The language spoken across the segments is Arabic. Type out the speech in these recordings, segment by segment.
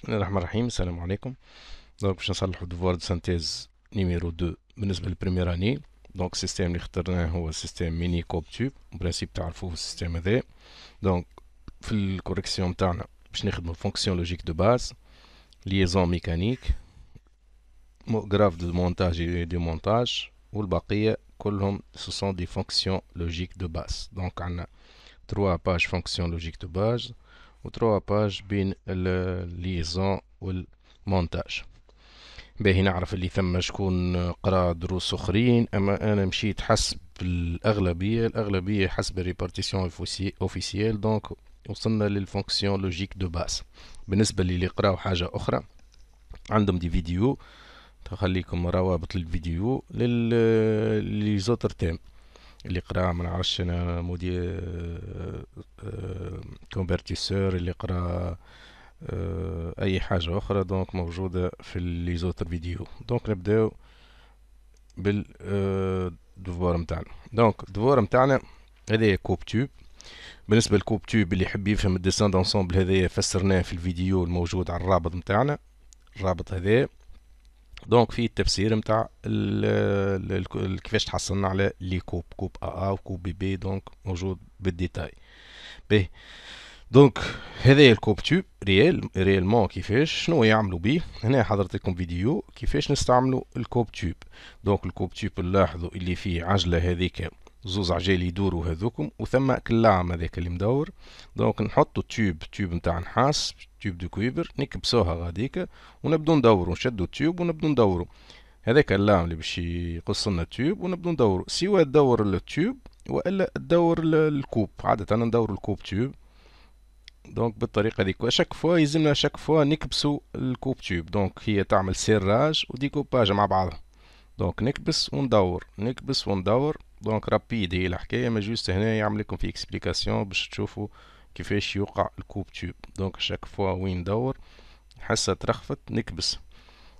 Salam alaikum. je suis en train de synthèse numéro 2 de la première année. Donc, le système est le système mini-coptube. En principe, il faut le système soit Donc, la correction est une fonction logique de base, liaison mécanique, grave de montage et de démontage, et le bâtiment. Ce sont des fonctions logiques de base. Donc, on a trois pages de fonctions logiques de base. و 3 باج بين الليزون والمونتاج باهي نعرف اللي ثم شكون قرا دروس اخرين اما انا مشيت حسب الاغلبيه الاغلبيه حسب ريبارتيسيون اوفيسيال دونك وصلنا للفونكسيون لوجيك دو باس بالنسبه للي قراو حاجه اخرى عندهم دي فيديو تخليكم روابط الفيديو للي زوتر تام اللي قرا ما نعرفش انا موديل كونفرتيسور آه، آه، اللي قرا آه، اي حاجه اخرى دونك موجوده في لي زوتر فيديو دونك نبداو بال الدفوار نتاعنا دونك الدفوار نتاعنا هذايا كوب تيوب بالنسبه للكوب تيوب اللي يحب يفهم الديسان دونسومبل هذايا فسرناه في الفيديو الموجود على الرابط نتاعنا الرابط هذا دونك في التفسير نتاع كيفاش تحصلنا على لي كوب كوب ا ا وكوب بي بي دونك موجود بالديتاي به دونك هذايا الكوب تيوب ريال ريالمون كيفاش شنو يعملوا بيه هنا حضرتكم فيديو كيفاش نستعملوا الكوب تيوب دونك الكوب تيوب نلاحظوا اللي فيه عجله هذيك زوز عجال يدوروا هذوكم وثم كلاعم هذاك اللي مدور دونك نحطوا تيوب تيوب نتاع نحاس تيوب دو كويبر نكبسوها غاديك ونبدو ندوروا نشدوا التيوب ونبدو ندوروا هذاك اللام اللي باش يقص لنا التيوب ونبدو ندوروا سوا دور التيوب والا دور الكوب عاده ندور الكوب تيوب دونك بالطريقه هذيك وشاك فوا يلزمنا شاك فوا نكبسو الكوب تيوب دونك هي تعمل سيراج وديكوباج مع بعضها دونك نكبس وندور نكبس وندور دونك رابيد هي الحكايه ما جوست هنا يعمل لكم في اكسبليكاسيون باش تشوفوا كيفاش يوقع الكوب تيوب دونك شاك فوا وين ندور حاسه ترخفت نكبس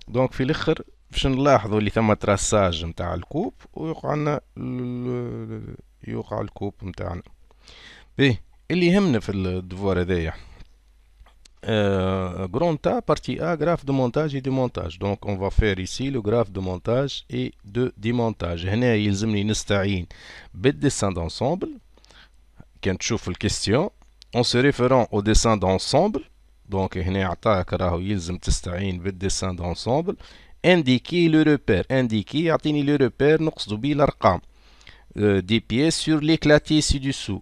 دونك في الاخر باش نلاحظوا اللي ثم تراساج نتاع الكوب ويوقع لنا يوقع الكوب نتاعنا باهي اللي يهمنا في الدفوار هذايا Euh, grand A, partie A, graphe de montage et de démontage. Donc on va faire ici le graphe de montage et de démontage. هنا يلزمني نستعين dessin d'ensemble. le question, en se référant au dessin d'ensemble. Donc هنا عطاك يلزم تستعين dessin d'ensemble. Indiquer le repère. Indiquer يعطيني le repère nous به euh, des pièces sur l'éclaté ci-dessous.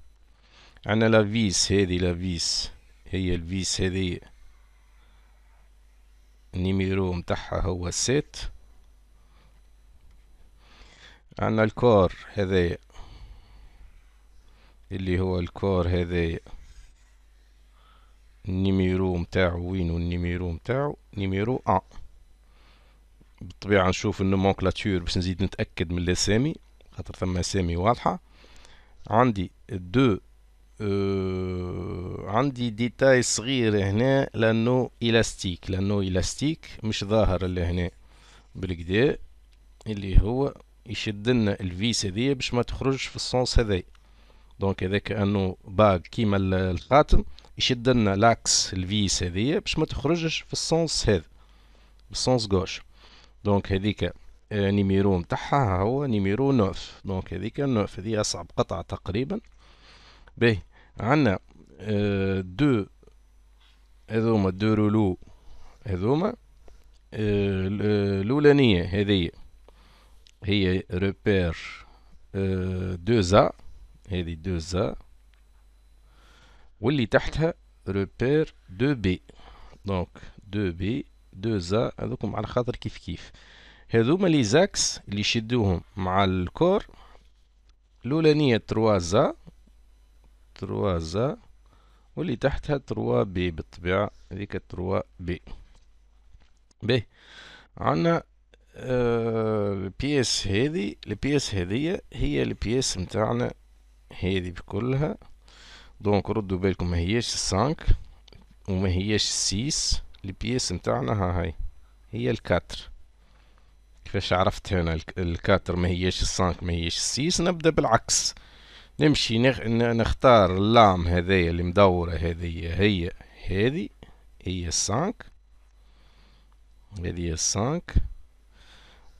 عندنا لافيس هذه لافيس هي الفيس هذه النيميرو متاعها هو سيت عندنا الكور هذايا اللي هو الكور هذايا النيميرو متاعو وينو النيميرو متاعو نيميرو ان بالطبيعة نشوف النومونكلاتور باش نزيد نتأكد من الأسامي خاطر ثم أسامي واضحة عندي دو آه، عندي ديتاي صغير هنا لانه الاستيك لانه الاستيك مش ظاهر اللي هنا بالكدا اللي هو يشد لنا الفيس هذيا باش ما تخرجش في السونس هذايا دونك هذاك انه باق كيما الخاتم يشد لنا لاكس الفيس هذيا باش ما تخرجش في السونس هذا بالسونس غوش دونك هذيك آه، نيميرو نتاعها هو نيميرو نوف دونك هذيك نوف هذي اصعب قطعه تقريبا باهي عندنا آه، دو هذوما دو رولو هذوما آه، آه، الاولانيه هذه هي روبير دو زا هذه دو زا واللي تحتها روبير دو بي دونك دو بي دو زا هذوكم على خاطر كيف كيف هذوما لي زاكس اللي يشدوهم مع الكور الاولانيه 3 زا تروا زا واللي تحتها تروا بي بالطبيعة هذيك تروا بي بي عنا آه، البيس هذي البيس هذية هي البيس متاعنا هذي بكلها دونك ردوا بالكم ما هياش السانك وما هياش السيس البيس متاعنا ها هاي هي الكاتر كيفاش عرفت هنا الكاتر ما هياش السانك ما هياش السيس نبدا بالعكس نمشي نختار اللام هذية اللي مدورة هذية هي هذي هي السانك هي السانك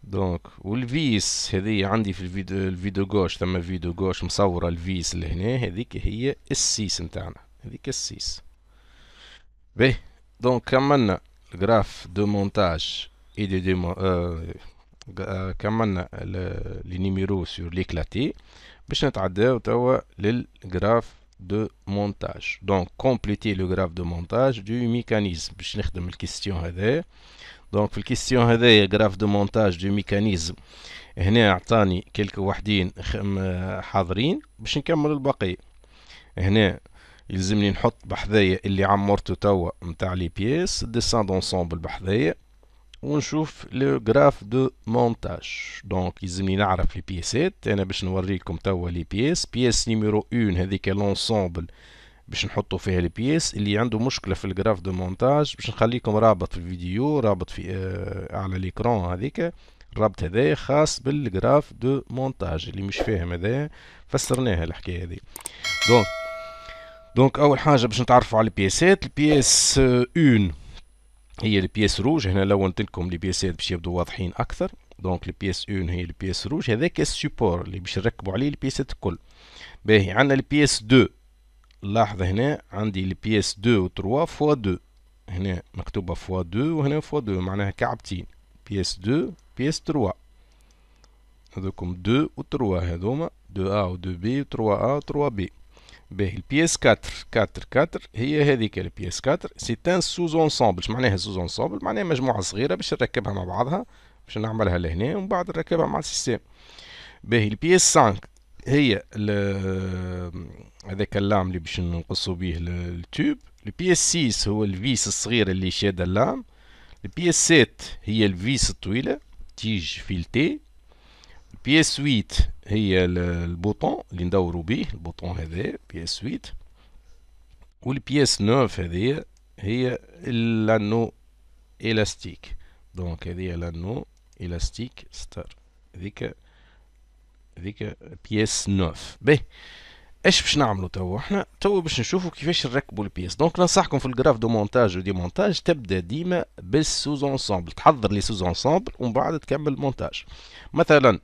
دونك والفيس هذه عندي في الفيديو الفيديو جوش ثم فيديو جوش مصورة الفيس لهنا هذيك هي السيس نتاعنا هذيك السيس باهي دونك كملنا الجراف دو مونتاج اي دي مو... آه, آه، كملنا لي نيميرو سور ليكلاتي باش نتعداو توا للجراف دو مونتاج دونك كومبليتي لو جراف دو مونتاج دو ميكانيزم باش نخدم الكيستيون هذايا دونك في الكيستيون هذايا جراف دو مونتاج دو ميكانيزم هنا عطاني كلك وحدين حاضرين باش نكمل البقيه هنا يلزمني نحط بحذايا اللي عمرته توا متاع لي بيس ديسان دونسومبل بحذايا ونشوف لو جراف دو مونتاج دونك يلزمني نعرف لي بيسات انا باش نوريكم توا لي بيس بيس نيميرو 1 هذيك لونسومبل باش نحطوا فيها لي بيس اللي عنده مشكله في الجراف دو مونتاج باش نخليكم رابط في الفيديو رابط في آه على ليكرون هذيك الرابط هذا خاص بالجراف دو مونتاج اللي مش فاهم هذا فسرناها الحكايه هذه دونك دونك اول حاجه باش نتعرفوا على البيسات البيس 1 هي البيس روج هنا لونت لكم لي إيه باش يبدو واضحين اكثر دونك البيس اون إيه هي البيس روج هذاك السيبور اللي باش نركبوا عليه البيسات إيه الكل باهي عندنا البيس 2 لاحظ هنا عندي البيس 2 و 3 فوا 2 هنا مكتوبه فوا 2 وهنا فوا 2 معناها كعبتين بيس 2 بيس 3 هذوكم 2 و 3 هذوما 2 ا و 2 بي و 3 ا و 3 بي به البيس 4 4 4 هي هذيك البيس 4 سي تان سوز انسومبل معناها سوز انسومبل معناها مجموعه صغيره باش نركبها مع بعضها باش نعملها لهنا ومن بعد نركبها مع السيستم به البيس 5 هي هذاك اللام اللي باش نقصوا به التوب البيس 6 هو الفيس الصغير اللي شاد اللام البيس 7 هي الفيس الطويله تيج فيلتي البيس 8 هي البوطون اللي ندورو به البوطون هذا بيس 8 والبيس 9 هذه هي لانو الاستيك دونك هذه لانو الاستيك ستار هذيك هذيك بيس 9 به ايش باش نعملوا تو احنا تو باش نشوفوا كيفاش نركبوا البيس دونك ننصحكم في الجراف دو مونتاج ودي مونتاج تبدا ديما بالسوز انسامبل تحضر لي سوز انسامبل ومن بعد تكمل المونتاج مثلا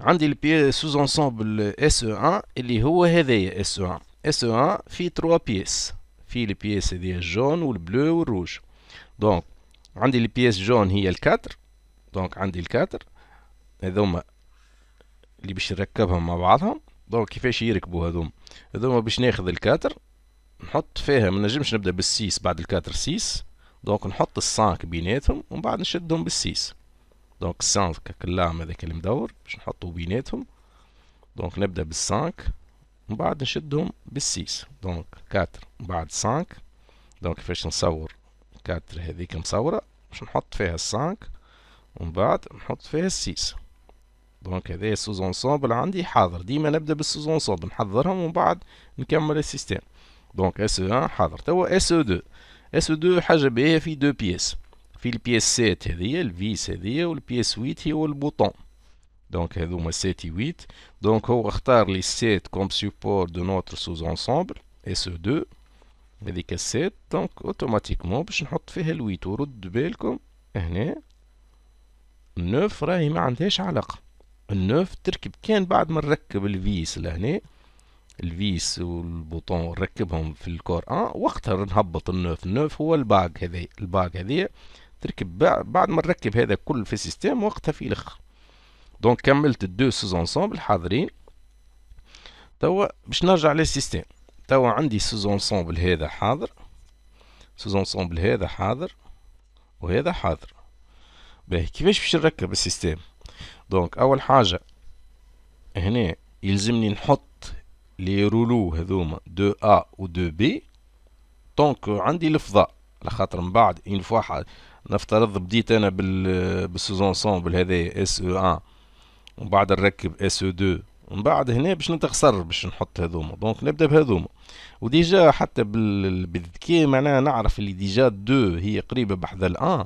عندي البي سوز انسامبل اس او e 1 اللي هو هذايا اس او 1 اس او 1 في 3 بيس في البيس هذيا الجون والبلو والروج دونك عندي البيس جون هي الكاتر دونك عندي الكاتر هذوما اللي باش نركبهم مع بعضهم دونك كيفاش يركبوا هذوما هذوما باش ناخذ الكاتر نحط فيها ما نجمش نبدا بالسيس بعد الكاتر سيس دونك نحط السانك بيناتهم ومن بعد نشدهم بالسيس دونك السانك اللاعم هذاك اللي مدور باش نحطو بيناتهم دونك نبدا بالسانك ومن بعد نشدهم بالسيس دونك كاتر من بعد سانك دونك كيفاش نصور كاتر هذيك مصورة باش نحط فيها السانك ومن بعد نحط فيها السيس دونك هذايا سوزونسومبل عندي حاضر ديما نبدا بالسوز نحضرهم ومن بعد نكمل السيستم دونك اس او 1 حاضر توا اس او 2 اس او 2 حاجه باهيه في دو بيس في البيس سات هذيا الفيس هذيا والبيس 8 هو البوطون دونك هذوما 7 8 دونك هو اختار لي 7 كوم سيبور دو نوتر سوز انسومبل اس او 2 هذيك 7 دونك اوتوماتيكمون باش نحط فيها ال 8 بالكم هنا 9 راهي ما عندهاش علاقه النوف تركب كان بعد ما نركب الفيس لهنا الفيس والبوطون نركبهم في الكور ان وقتها نهبط النوف النوف هو الباق هذا الباق هذا تركب بعد ما نركب هذا كل في السيستم وقتها في الاخر دونك كملت الدو سيزونسومبل حاضرين توا باش نرجع للسيستم توا عندي سيزونسومبل هذا حاضر سيزونسومبل هذا حاضر وهذا حاضر باهي كيفاش باش نركب السيستم دونك اول حاجه هنا يلزمني نحط لي رولو هذوما دو ا و دو بي دونك عندي الفضاء على خاطر من بعد اون فوا نفترض بديت انا بال بالسيزون سومبل هذايا اس او 1 ومن بعد نركب اس او 2 ومن بعد هنا باش نتخسر باش نحط هذوما دونك نبدا بهذوما وديجا حتى بال... بالذكاء معناها نعرف اللي ديجا 2 هي قريبه بحذا الان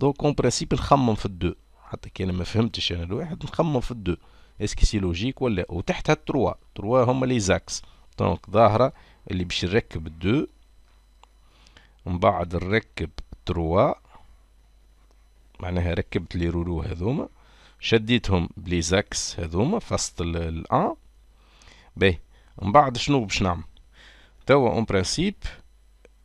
دونك اون برانسيب نخمم في الدو حتى كان ما فهمتش انا الواحد نخمم في الدو اسكي سي لوجيك ولا إيه؟ وتحتها التروا التروا هما لي زاكس دونك ظاهره اللي باش نركب الدو من بعد نركب تروا معناها ركبت لي رولو هذوما شديتهم بلي زاكس هذوما فصلت الان باهي من بعد شنو باش نعمل توا اون برانسيب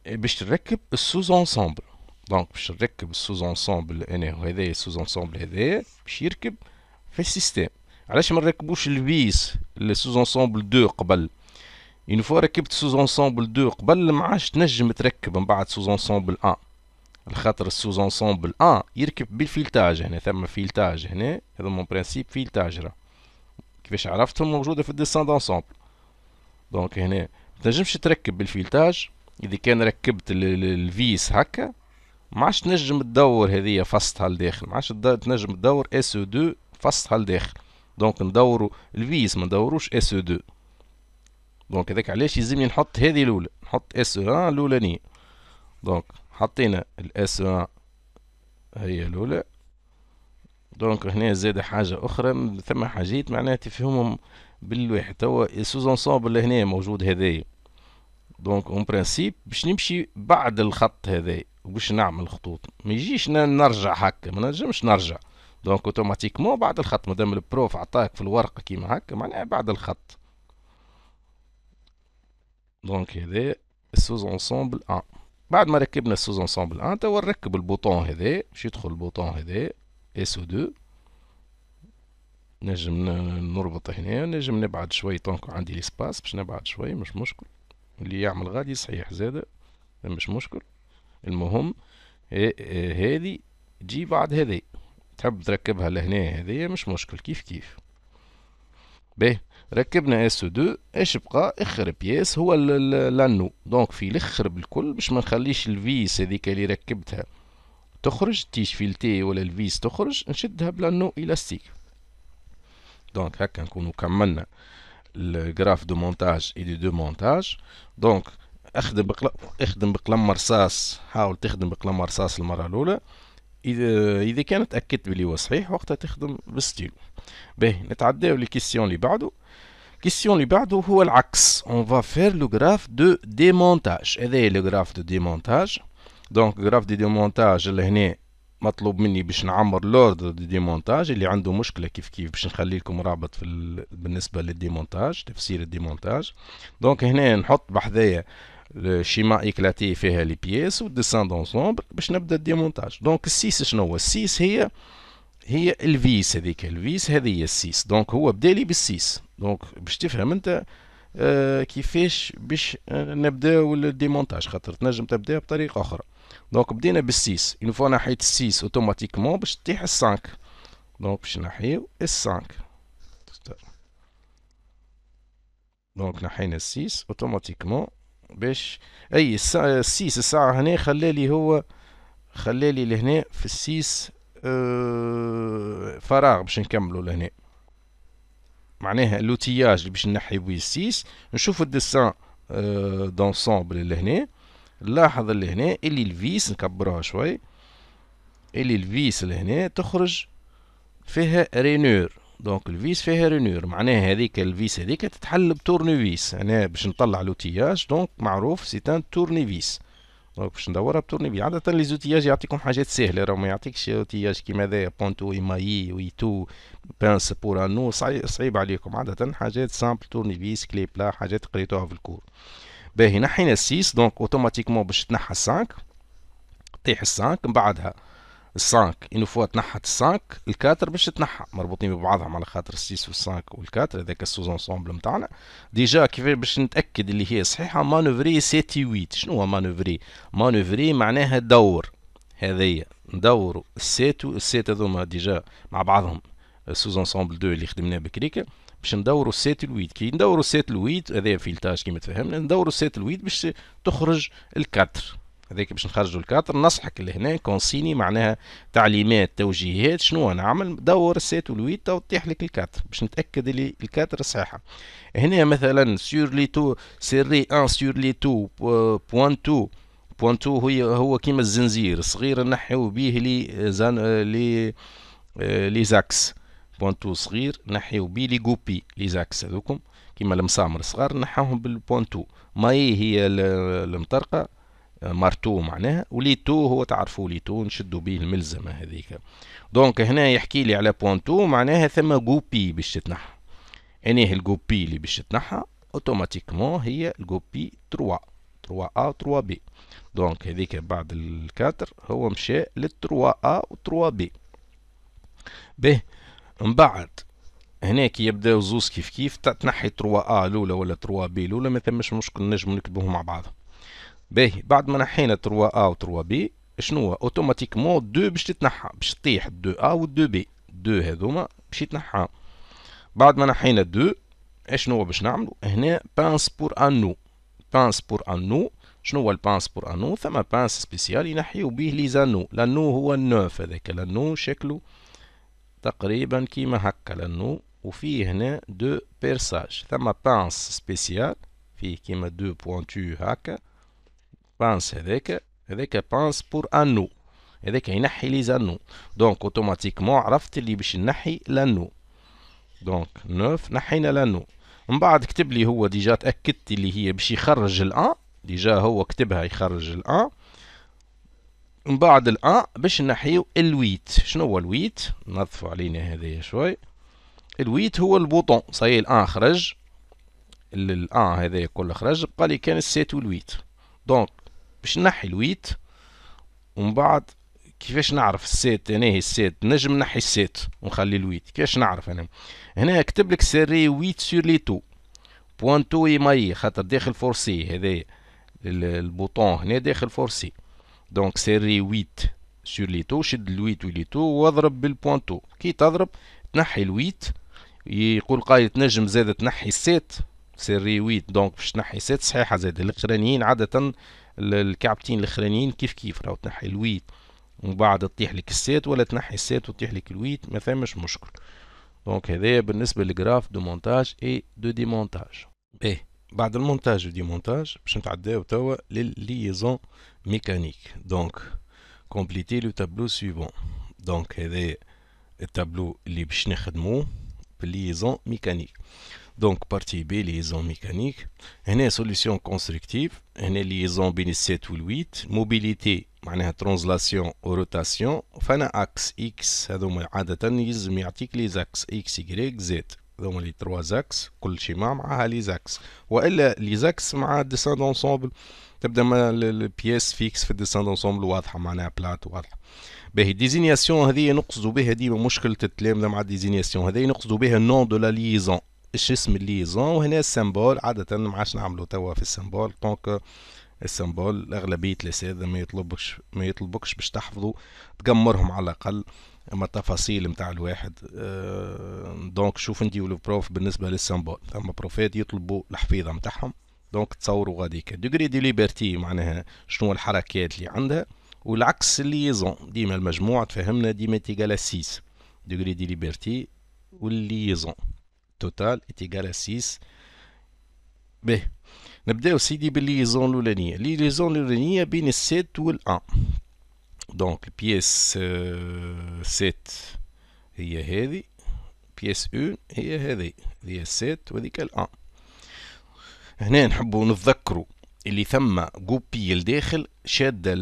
باش تركب السوز انسومبل دونك باش نركب السوز انصومبل انا وهذايا السوز انصومبل هذايا باش يركب في السيستم علاش ما نركبوش البيس السوز انصومبل دو قبل اون فوا ركبت سوز انصومبل دو قبل ما عادش تنجم تركب من بعد سوز انصومبل ان الخاطر السوز انصومبل ان يركب بالفيلتاج هنا ثم فيلتاج هنا هذا مون برانسيب فيلتاج راه كيفاش عرفتهم موجوده في الديسان انصومبل دونك هنا ما تنجمش تركب بالفيلتاج اذا كان ركبت الفيس هكا ما عادش تنجم تدور هذه فصلها لداخل ما عادش تنجم تدور اس او 2 فصلها لداخل دونك ندورو الفيس ما ندوروش اس او 2 دونك هذاك علاش يلزمني نحط هذه الاولى نحط اس او 1 الاولانيه دونك حطينا الاس او 1 هي الاولى دونك هنا زاد حاجه اخرى ثم حاجات معناها تفهمهم بالواحد توا سوز انسومبل هنا موجود هذايا دونك اون برانسيب باش نمشي بعد الخط هذايا باش نعمل خطوط ما يجيش نرجع هكا ما نجمش نرجع دونك اوتوماتيكمون بعد الخط مادام البروف عطاك في الورقه كيما هكا معناها بعد الخط دونك هذا السوز انسومبل 1 بعد ما ركبنا السوز انسومبل 1 توا نركب البوطون هذا باش يدخل البوطون هذا اس او 2 نجم نربط هنا نجم نبعد شوي دونك عندي ليسباس باش نبعد شوي مش مشكل اللي يعمل غادي صحيح زاده مش مشكل المهم هذه تجي بعد هذه تحب تركبها لهنا هذه مش مشكل كيف كيف باهي ركبنا اس 2 ايش بقى اخر بياس هو لانو دونك في الاخر بالكل باش ما نخليش الفيس هذيك اللي ركبتها تخرج تيش فيلتي ولا الفيس تخرج نشدها بلانو الاستيك دونك هكا نكونو كملنا الجراف دو مونتاج اي دو مونتاج دونك اخدم بقلم اخدم بقلم رصاص حاول تخدم بقلم رصاص المره الاولى اذا اذا كانت اكدت بلي هو صحيح وقتها تخدم بالستيلو باهي نتعداو لكيسيون اللي بعده كيسيون اللي بعده هو العكس اون فا فير لو غراف دو ديمونتاج هذا لو غراف دو ديمونتاج دونك غراف دو ديمونتاج اللي هنا مطلوب مني باش نعمر لوردر دي ديمونتاج اللي عنده مشكله كيف كيف باش نخلي لكم رابط في ال... بالنسبه للديمونتاج تفسير الديمونتاج دونك هنا نحط بحذايا شيما ايكلاتي فيها لي و ديسان دونسومبل باش نبدا الديمونتاج دونك السيس شنو هو السيس هي هي الفيس هذيك الفيس هذه هي السيس دونك هو بدا لي بالسيس دونك باش تفهم انت euh, كيفاش باش نبداو الديمونتاج خاطر تنجم تبدا بطريقه اخرى دونك بدينا بالسيس اون فوا نحيت السيس اوتوماتيكمون باش تطيح السانك دونك باش نحيو السانك دونك نحينا السيس اوتوماتيكمون باش اي الساعة السيس الساعة هنا خلالي هو خلالي لهنا في السيس اه فراغ باش نكملو لهنا معناها لوتياج اللي باش نحي بيه السيس نشوف الدسان اه دونسومبل لهنا نلاحظ لهنا اللي الفيس نكبروها شوي اللي الفيس لهنا تخرج فيها رينور دونك الفيس فيها رينور معناها هذيك الفيس هذيك تتحل بتورنيفيس انا يعني باش نطلع لوتياج دونك معروف سيتان تورنيفيس دونك باش ندورها بتورنيفيس عادة لي زوتياج يعطيكم حاجات سهلة راه ما يعطيكش اوتياج كيما هذايا بونتو ايماي ويتو بانس بور انو صعيب عليكم عادة حاجات سامبل تورنيفيس كلي بلا حاجات قريتوها في الكور باهي نحينا السيس دونك اوتوماتيكمون باش تنحى السانك طيح السانك من بعدها السانك اون فوا تنحت السانك الكاتر باش تنحى مربوطين ببعضهم على خاطر السيس والسانك والكاتر هذاك السوز انسومبل نتاعنا ديجا كيفاش باش نتاكد اللي هي صحيحه مانوفري سيتي ويت شنو هو مانوفري مانوفري معناها دور هذيا ندوروا السيت والسيت هذوما ديجا مع بعضهم السوز انسومبل دو اللي خدمناه بكريكا باش ندوروا السيت الويد كي ندوروا السيت الويد هذا فيلتاج كيما تفهمنا ندوروا السيت الويد باش تخرج الكاتر هذيك باش نخرجوا الكاتر نصحك لهنا كونسيني معناها تعليمات توجيهات شنو نعمل دور السيت والويت تطيح لك الكاتر باش نتاكد اللي الكاتر صحيحه هنا مثلا سور لي تو سيري ان سور لي تو بوان تو بوان تو هو هو كيما الزنزير صغير نحيو بيه لي زان لي آه، لي زاكس بوان تو صغير نحيو بيه لي غوبي لي زاكس هذوكم كيما المسامر صغار نحاهم بالبوان تو ماي هي المطرقه مارتو معناها وليتو هو تعرفوا ليتو نشدوا به الملزمه هذيك دونك هنا يحكي لي على بوانتو معناها ثم جوبي باش تتنحى اني يعني الجوبي اللي باش تتنحى اوتوماتيكمون هي الجوبي 3 3 ا 3 بي دونك هذيك بعد الكاتر هو مشى لل 3 ا و 3 بي ب من بعد هناك كي يبداو زوز كيف كيف تنحي 3 ا الاولى ولا 3 بي الاولى ما ثمش مشكل نجم نكتبوهم مع بعضهم باهي بعد ما نحينا 3 ا و 3 بي شنو اوتوماتيكمون 2 باش تتنحى باش تطيح 2 ا و 2 بي 2 هذوما باش يتنحى بعد ما نحينا 2 شنو باش نعملو هنا بانس بور انو بانس بور انو شنو هو البانس بور انو ثم بانس سبيسيال ينحيو به لي زانو لانو هو النوف هذاك لانو شكله تقريبا كيما هكا لانو وفيه هنا دو بيرساج ثم بانس سبيسيال فيه كيما دو بوانتو هكا بانس هذاك هذاك بانس بور انو هذاك ينحي لي زانو دونك اوتوماتيكمون عرفت اللي باش نحي لانو دونك نوف نحينا لانو من بعد كتب لي هو ديجا تاكدت اللي هي باش يخرج الان ديجا هو كتبها يخرج الان من بعد الان باش نحيو الويت شنو هو الويت نظفوا علينا هذايا شوي الويت هو البوطون صاي الان خرج الان هذايا كل خرج بقى لي كان السيت والويت دونك باش نحي الويت ومن بعد كيفاش نعرف السات يعني انا هي السات نجم نحي السات ونخلي الويت كيفاش نعرف انا هنا اكتب لك سيري ويت سور لي تو بوانتو ماي خاطر داخل فورسي هذايا البوطون هنا داخل فورسي دونك سيري ويت سور لي تو شد الويت ولي تو واضرب بالبوانتو كي تضرب تنحي الويت يقول قايل تنجم زاد تنحي السات سيري ويت دونك باش تنحي السيت صحيحه زاد الاقرانيين عاده الكعبتين الاخرانيين كيف كيف راهو تنحي الويت ومن بعد تطيح لك السيت ولا تنحي السيت وتطيح لك الويت ما فماش مشكل دونك هذايا بالنسبه للجراف دو مونتاج اي دو ديمونتاج باهي بعد المونتاج مونتاج باش نتعداو توا للليزون ميكانيك دونك كومبليتي لو تابلو سويفون دونك هذايا التابلو اللي باش نخدموه بالليزون ميكانيك دونك بارتي بي ليزون ميكانيك هنا سوليسيون كونستركتيف هنا ليزون بين السيت والويت موبيليتي معناها ترانزلاسيون روتاسيون فانا اكس اكس هذوما عادة يلزم يعطيك لي زاكس اكس يكريك زيت هذوما لي تروا زاكس كل شي مع معاها لي زاكس والا لي زاكس مع ديسان دونسومبل تبدا ما البياس فيكس في الديسان دونسومبل واضحه معناها بلات واضحه باهي ديزينياسيون هذه نقصدوا بها ديما مشكله التلامذه مع ديزينياسيون هذه نقصدوا بها نون دو لا ليزون الجسم الليزون وهنا السمبول عادة ما عادش نعملو توا في السمبول دونك السمبول أغلبية الأساتذة ما يطلبكش ما يطلبكش باش تحفظو تقمرهم على الأقل أما التفاصيل متاع الواحد أه دونك شوف انتي والبروف بالنسبة للسمبول أما بروفات يطلبوا الحفيظة متاعهم دونك تصوروا غاديك دوغري دي ليبرتي معناها شنو الحركات اللي عندها والعكس الليزون ديما المجموع تفهمنا ديما تيقال 6 دوغري دي ليبرتي والليزون توتال est égal 6 باهي نبداو سيدي بالليزون الاولانيه زون الاولانيه بين السات 1 دونك بيس سات هي هذه بيس اون هي هذه هي السات وهذيك ال1 هنا نحبو نتذكروا اللي ثم جوبي لداخل شاده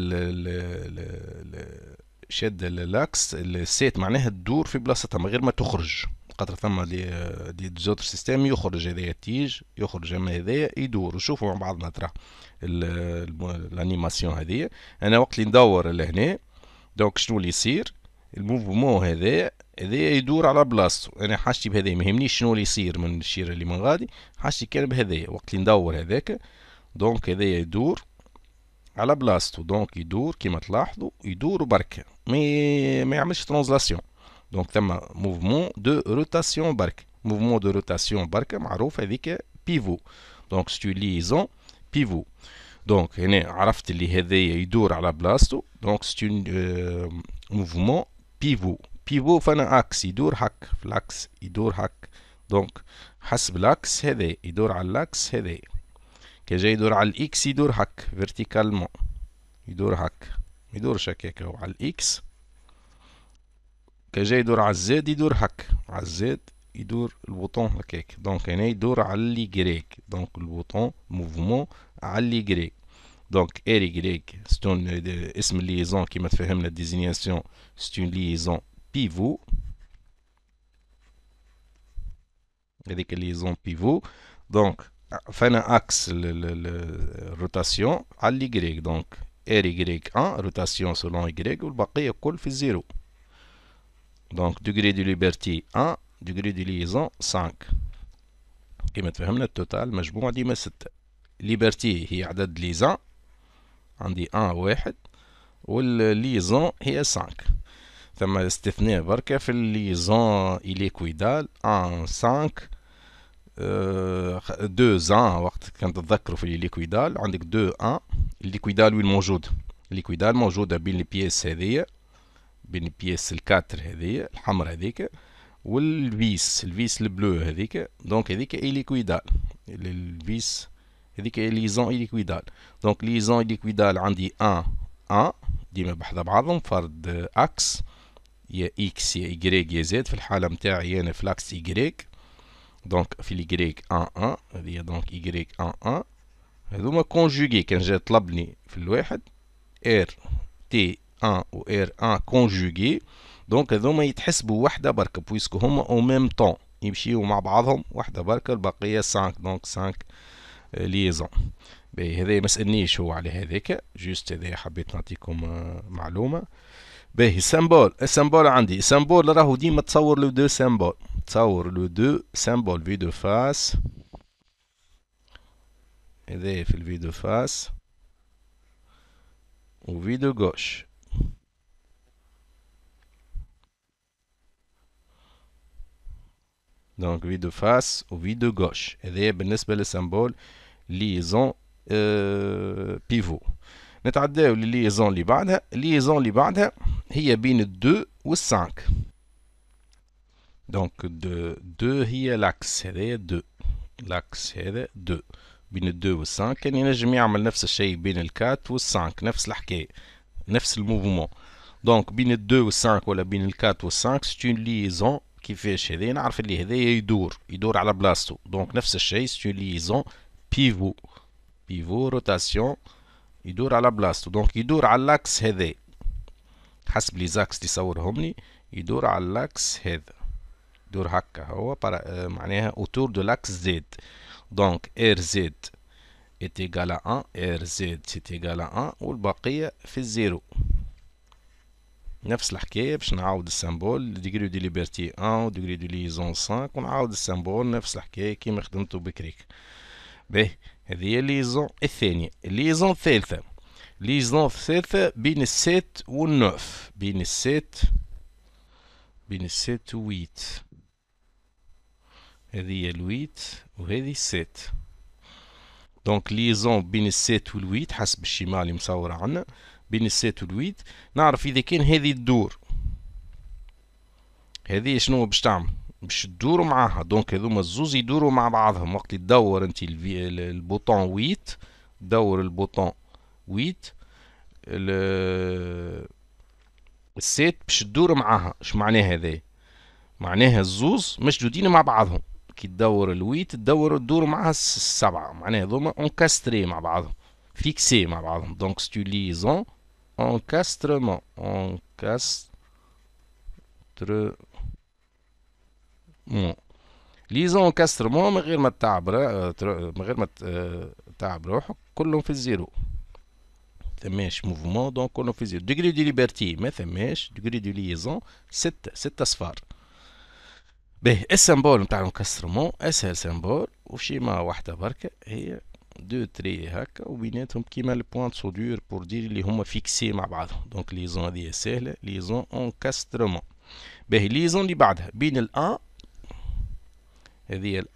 شاده لاكس السات معناها تدور في بلاصتها من غير ما تخرج خاطر ثم لي زوتر سيستيم يخرج هذايا التيج يخرج اما هذايا يدور وشوفوا مع بعضنا ترى الانيماسيون هذه انا وقت اللي ندور لهنا دونك شنو اللي يصير الموفمون هذا هذا يدور على بلاصتو انا حاجتي بهذا ما يهمنيش شنو اللي يصير من الشيره اللي من غادي حاجتي كان بهذا وقت اللي ندور هذاك دونك هذا يدور على بلاصتو دونك يدور كيما تلاحظوا يدور بركه ما ما يعملش ترانزلاسيون donc c'est un mouvement de rotation barque mouvement de rotation barque c'est un pivot donc c'est tu liaison pivot donc donc c'est un euh, mouvement pivot pivot fait un axe il tourne à l'axe donc hasblax héhé il tourne à l'axe héhé que je tourne à l'axe il tourne à l'axe donc il tourne j'ai dû à Z, il dû à Z, il bouton. Donc, il dû à l'Y. Donc, le bouton mouvement à Y. Donc, RY, c'est une euh, liaison qui me fait la désignation, c'est une liaison pivot. C'est une liaison pivot. Donc, il fait un axe de rotation à Y, Donc, RY1, rotation selon Y, et le bâtiment est 0. Donc degré de liberté 1 degré de liaison 5 كما تفهمنا التوتال مجموع ديما 6 ليبرتي هي عدد ليزان عندي 1 واحد والليزون هي 5 ثم استثناء بركة في الليزون est liquidale. 1 5 2 1 وقت كنت la في الليكويدال عندك 2 1 الليكويدال وين موجود الليكويدال موجودة بين البيس هذه بين بيس الكاتر هذه الحمر هذيك والفيس الفيس البلو هذيك دونك هذيك ليكويدال الفيس هذيك ليزون ليكويدال دونك ليزون ليكويدال عندي أن أن ديما بحذا بعضهم فرد أكس يا إكس يا ايغريك يا زد في الحالة متاعي أنا في الأكس ايغريك دونك في الإيكغيك أن أن هذه دونك ايغريك أن أن هذوما كونجوغي كان جا طلبني في الواحد ار تي 1 و ار 1 كونجوغي دونك هذوما يتحسبوا وحده برك بويسكو هما او ميم طون يمشيو مع بعضهم وحده برك البقيه 5 دونك 5 ليزون باهي هذا ما سالنيش هو على هذاك جوست هذا حبيت نعطيكم معلومه باهي سامبول السامبول عندي السامبول راهو ديما تصور لو دو سامبول تصور لو دو سامبول في دو فاس هذا في الفي دو فاس وفيديو دو غوش Donc, vue de face ou vue de gauche. Et d'ailleurs, le symbole liaison euh, pivot. Nous avons la liaison libade. liaison est il y 2 ou 5. Donc, 2, il l'axe, 2. L'axe, il y a 2. 2 ou 5. Et nous avons la même chose bien 4 ou 5. Nous avons le mouvement. Donc, bien 2 ou 5, ou bien 4 ou 5, c'est une liaison qui fait celui-là on arrive que celui-là il tourne il à la place donc نفس الشيء c'est les pivot pivot rotation il tourne à la place donc il tourne à l'axe À tu as le zaxis ilصور همني il tourne à l'axe هذا tourne هكا هو معناها autour de l'axe z donc rz est égal à 1 rz est égal à 1 et le باقي في 0 نفس الحكاية باش نعاود السامبول ديجري دي ليبرتي 1 ديجري دو ليزون 5 ونعاود السامبول نفس الحكاية كيما خدمتو بكريك باهي هذه هي ليزون الثانية ليزون الثالثة ليزون الثالثة بين السات النوف بين السات بين السات ويت هذه هي الويت وهذه السات دونك ليزون بين السات والويت حسب الشيما اللي مصورة عنا بين السات والويت نعرف اذا كان هذه تدور هذه شنو باش تعمل باش تدور معاها دونك هذوما الزوز يدوروا مع بعضهم وقت تدور انت البوطون ويت دور البوطون ويت السات باش تدور معاها اش معناها هذا معناها الزوز مشدودين مع بعضهم كي تدور الويت تدور تدور معاها السبعه معناها هذوما اونكاستري مع بعضهم فيكسي مع بعضهم دونك ستوليزون Encastrement, encastrement. Lisons encastrement. Mais ma table? Euh, euh, euh, mouvement. Donc, on fait zéro. Degré de liberté, mais c'est mèche Degré de liaison, cette sept b ben, le symbole de l'encastrement, SL symbole. Et ce deux traits, 4. Vous pouvez un petit point sur dur pour dire les vous fixez ma bade. Donc, les liaisons à DSL, les liaisons en castrement. de ben, remont. Les de le 1. Et le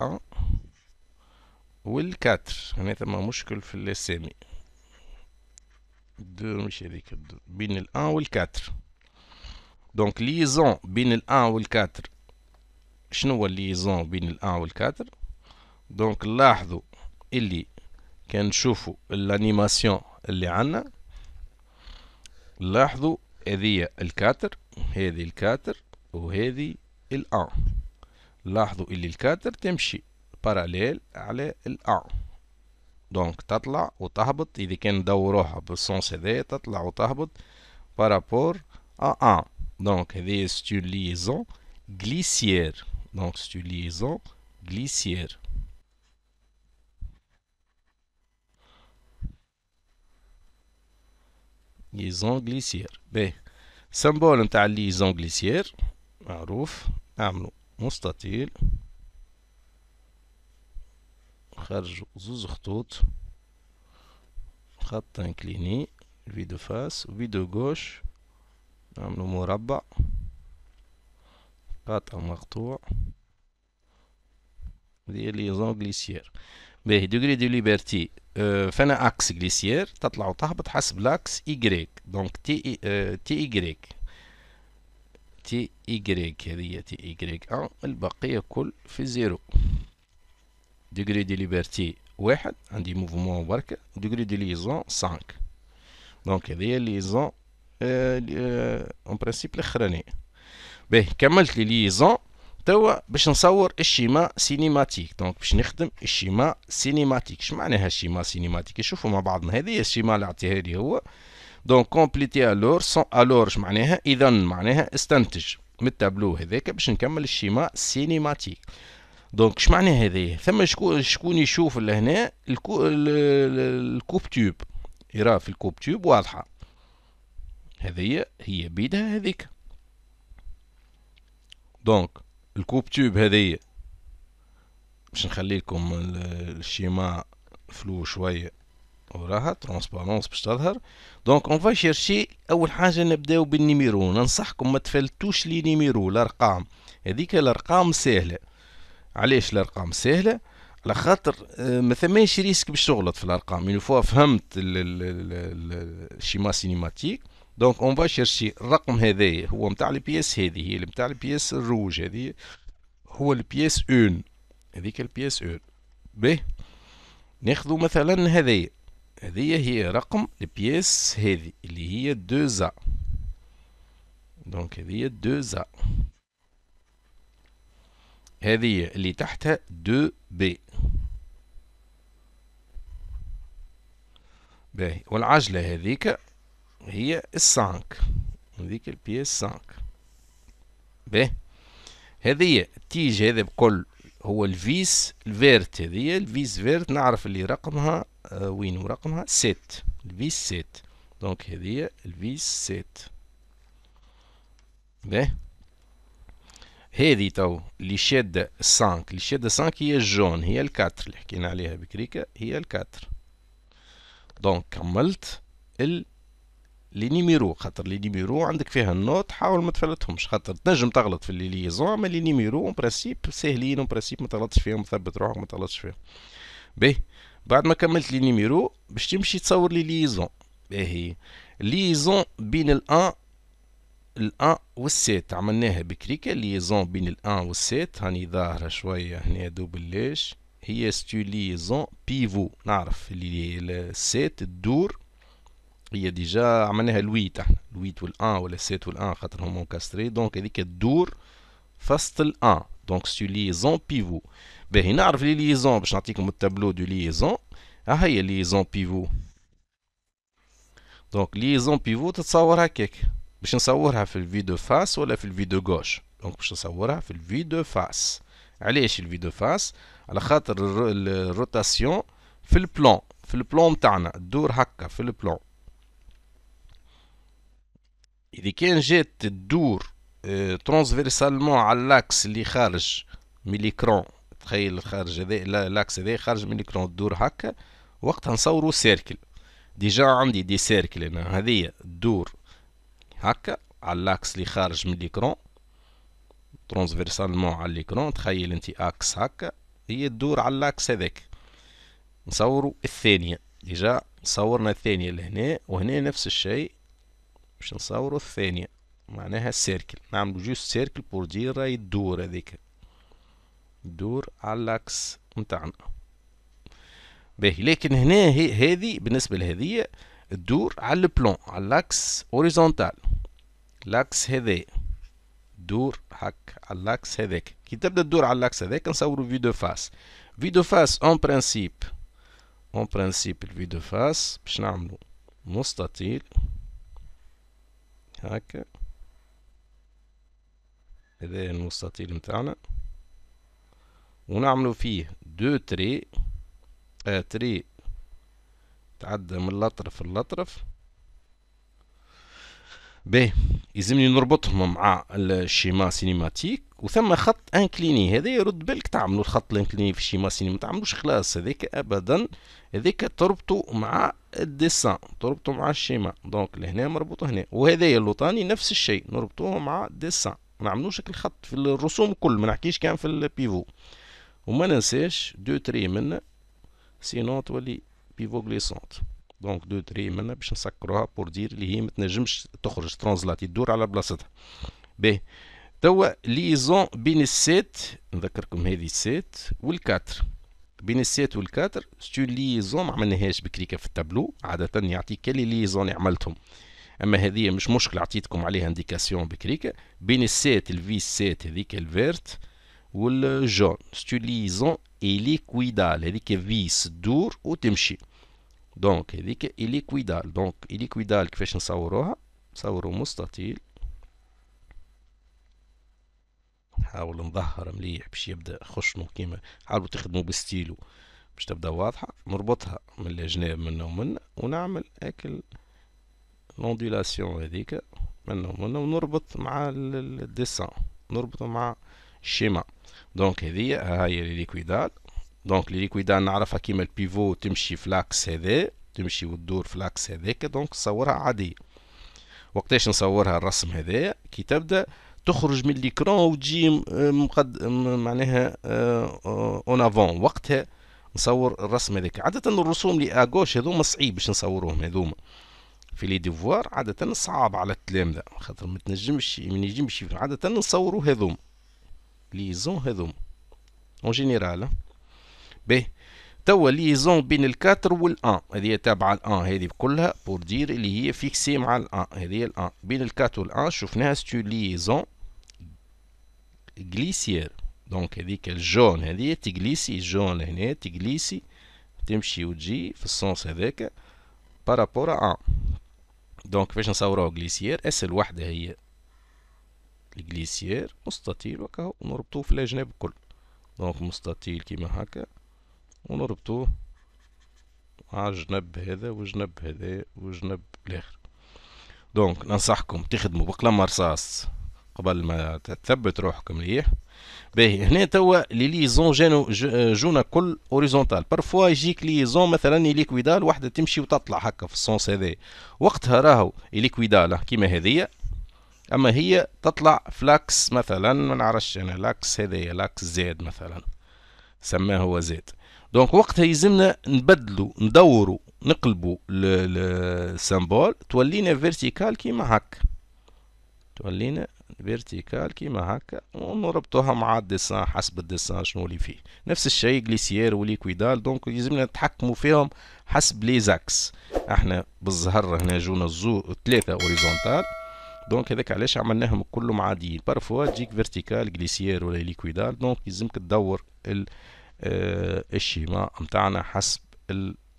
Ou le 4. un le 2, le 1 ou le 4. Donc, les liaisons, bien le 1 ou le 4. Je ne le 1 ou le 4. Donc, là, il كنشوفوا الانيماسيون اللي عندنا لاحظوا هذه الكاتر هذه الكاتر وهذه الان لاحظوا اللي الكاتر تمشي باراليل على الان دونك تطلع وتهبط اذا كان ندوروها بالسونس هذايا تطلع وتهبط بارابور ا ان دونك هذه ستو ليزون غليسيير دونك ستو ليزون غليسيير ليزون غليسير باهي سمبول نتاع ليزون غليسير معروف نعملو مستطيل نخرجو زوز خطوط خط انكليني في دو فاس وفي دو غوش نعملو مربع قطع مقطوع ديال لي زونغليسيير باهي دوغري دو ليبرتي فانا اكس جليسيير تطلع وتهبط حسب لاكس ايكغيك دونك تي تي ايكغيك تي ايكغيك هذه تي ايكغيك ان البقيه كل في زيرو دوغري دو ليبرتي واحد عندي موفمون بركه دوغري دو ليزون 5 دونك هذه ليزون اون برانسيب الاخراني باهي كملت لي ليزون توا باش نصور الشيما سينيماتيك دونك باش نخدم الشيما سينيماتيك اش معناها الشيما سينيماتيك شوفوا مع بعضنا هذه الشيما اللي عطيها لي هو دونك كومبليتي الور سون الور اش معناها اذا معناها استنتج من التابلو هذاك باش نكمل الشيما سينيماتيك دونك اش معناها هذه ثم شكون شكون يشوف لهنا الكو الكوب تيوب يراه في الكوب تيوب واضحه هذه هي بيدها هذيك دونك الكوب تيوب هذه باش نخلي لكم الشيما فلو شويه وراها ترونسبارونس باش تظهر دونك اون فا شيرشي اول حاجه نبداو بالنيميرو ننصحكم ما تفلتوش لي نيميرو الارقام هذيك الارقام سهله علاش الارقام سهله على خاطر آه، ما ثماش ريسك باش تغلط في الارقام اون فوا فهمت الشيما سينيماتيك دونك اون فاشيرشي الرقم هذا هو نتاع البياس هذه هي نتاع البياس الروج هذه هو البياس اون هذيك البياس اون باهي ناخذ مثلا هذايا هذه هي رقم البياس هذه اللي هي 2 دونك هذه 2 زا هذه اللي تحتها 2 بي باهي والعجلة هذيك هي السانك هذيك البيس سانك باهي هذه التيج هذا بكل هو الفيس الفيرت هذه الفيس فيرت نعرف اللي رقمها آه، وين رقمها سيت الفيس سيت دونك هذه الفيس سيت باهي هذه تو اللي شادة السانك اللي شادة السانك هي الجون هي الكاتر اللي حكينا عليها بكريكا هي الكاتر دونك كملت ال لي نيميرو خاطر لي نيميرو عندك فيها النوت حاول ما تفلتهمش خاطر تنجم تغلط في لي ليزون اما لي نيميرو اون برانسيب ساهلين اون برانسيب ما تغلطش فيهم ثبت روحك ما تغلطش فيهم باهي بعد ما كملت لي نيميرو باش تمشي تصور لي ليزون باهي ليزون بين الان الان والسات عملناها بكريكا ليزون بين الان والسات هاني ظاهرة شوية هنا دوبلاش هي ستو ليزون بيفو نعرف اللي السيت تدور هي ديجا عملناها لويت احنا لويت والان ولا سيت والان خاطر هما انكاستري دونك هذيك تدور فصل الان دونك سو ليزون بيفو باهي نعرف لي ليزون باش نعطيكم التابلو دو ليزون ها هي ليزون بيفو دونك ليزون بيفو تتصور هكاك باش نصورها في الفي دو فاس ولا في الفي دو غوش دونك باش نصورها في الفي دو فاس علاش الفي دو فاس على خاطر الروتاسيون في البلون في البلون تاعنا تدور هكا في البلون اذا كان جات تدور ترانسفيرسالمون آه، على الأكس اللي خارج من ليكرون تخيل خارج هذا لاكس هذا خارج من ليكرون تدور هكا وقتها نصورو سيركل ديجا عندي دي سيركل انا هذه تدور هكا على الأكس اللي خارج من ليكرون ترانسفيرسالمون على ليكرون تخيل انت اكس هكا هي تدور على الأكس هذاك نصورو الثانيه ديجا صورنا الثانيه لهنا وهنا نفس الشيء باش نصوروا الثانية معناها سيركل نعملو جوست سيركل بور دير راهي الدور هذيك دور على العكس نتاعنا باهي لكن هنا هذه بالنسبة لهذه الدور على البلون على العكس اوريزونتال الاكس هذايا دور هك على اللاكس هذاك كي تبدا تدور على اللاكس هذاك نصوروا في دو فاس في دو فاس اون برانسيب اون برانسيب الفي دو فاس باش نعملو مستطيل هكا هذا المستطيل متاعنا ونعملو فيه دو تري آه تري تعدى من الأطرف للأطرف باهي يلزمني نربطهم مع الشيما سينيماتيك وثم خط انكليني هذا يرد بالك تعملوا الخط الانكليني في الشيما سيني ما تعملوش خلاص هذاك ابدا هذاك تربطوا مع الديسان تربطوا مع الشيما دونك لهنا مربوط هنا وهذايا اللوطاني نفس الشيء نربطوه مع الديسان ما نعملوش الخط في الرسوم كل ما نحكيش كان في البيفو وما ننساش دو تري من سينو تولي بيفو غليسونت دونك دو تري من باش نسكروها بور دير اللي هي ما تنجمش تخرج ترانزلاتي تدور على بلاصتها باهي توا ليزون بين السيت نذكركم هذه السيت والكاتر بين السيت والكاتر ستو ليزون ما عملناهاش بكريكه في التابلو عاده يعطيك لي ليزون عملتهم اما هذه مش مشكل عطيتكم عليها انديكاسيون بكريكه بين السيت الفي سيت هذيك الفيرت والجون ستو ليزون اليكويدال هذيك فيس تدور وتمشي دونك هذيك اليكويدال دونك اليكويدال كيفاش نصوروها نصورو مستطيل نحاول نظهر مليح باش يبدا خشنو كيما حاولوا تخدموا بستيلو باش تبدا واضحه نربطها من الجناب منا ومنا ونعمل اكل لونديلاسيون هذيك منا ومنا ونربط مع الديسان نربطه مع الشيما دونك هذه ها هي الليكويدال دونك ليكويدال نعرفها كيما البيفو تمشي في لاكس هذا تمشي وتدور في لاكس هذاك دونك تصورها عاديه وقتاش نصورها الرسم هذايا كي تبدا تخرج من ليكرون وتجي آه، مقد معناها اون آه، افون آه، وقتها نصور الرسم هذاك عادة الرسوم اللي اغوش هذوما صعيب باش نصوروهم هذوما في لي ديفوار عادة صعب على التلامذة خاطر ما تنجمش ما ينجمش عادة نصورو هذوما زون هذوما اون جينيرال باهي توا ليزون بين الكاتر والان هذه تابعة الان هذه كلها بور دير اللي هي فيكسي مع الان هذه الان بين الكاتر والان شفناها ستو ليزون غليسير دونك هذيك الجون هذه تجليسي الجون لهنا تجليسي تمشي وتجي في السونس هذاك بارابور ان دونك باش نصوروها غليسير اس الوحده هي الجليسيير مستطيل وكهو نربطوه في الاجناب الكل دونك مستطيل كيما هكا ونربطوه على الجنب هذا وجنب هذا وجنب الاخر دونك ننصحكم تخدموا بقلم رصاص قبل ما تثبت روحكم مليح باهي هنا توا لي ليزون جانو جونا كل اوريزونتال بارفوا يجيك ليزون مثلا ليكويدال وحده تمشي وتطلع هكا في السونس هذا وقتها راهو ليكويدال كيما هذيا اما هي تطلع فلاكس مثلا ما نعرفش انا لاكس هذايا لاكس زاد مثلا سماه هو زاد دونك وقتها يلزمنا نبدلو ندورو نقلبو السامبول تولينا فيرتيكال كيما هكا تولينا فيرتيكال كيما هكا ونربطوها مع الديسان حسب الديسان شنو اللي فيه نفس الشيء جليسيير وليكويدال دونك يلزمنا نتحكموا فيهم حسب لي زاكس احنا بالزهر هنا جونا الزو ثلاثه اوريزونتال دونك هذاك علاش عملناهم كلهم عاديين بارفوا تجيك فيرتيكال غليسيير ولا ليكويدال دونك يلزمك تدور ال آه، الشيما متاعنا حسب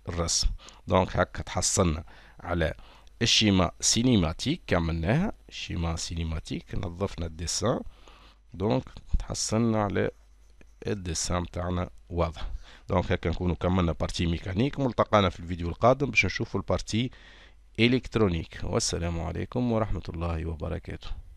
الرسم دونك هكا تحصلنا على الشيما سينيماتيك كملناها الشيما سينيماتيك نظفنا الديسان دونك تحصلنا على الديسان متاعنا واضح دونك هكا نكونوا كملنا بارتي ميكانيك ملتقانا في الفيديو القادم باش نشوفوا البارتي الكترونيك والسلام عليكم ورحمه الله وبركاته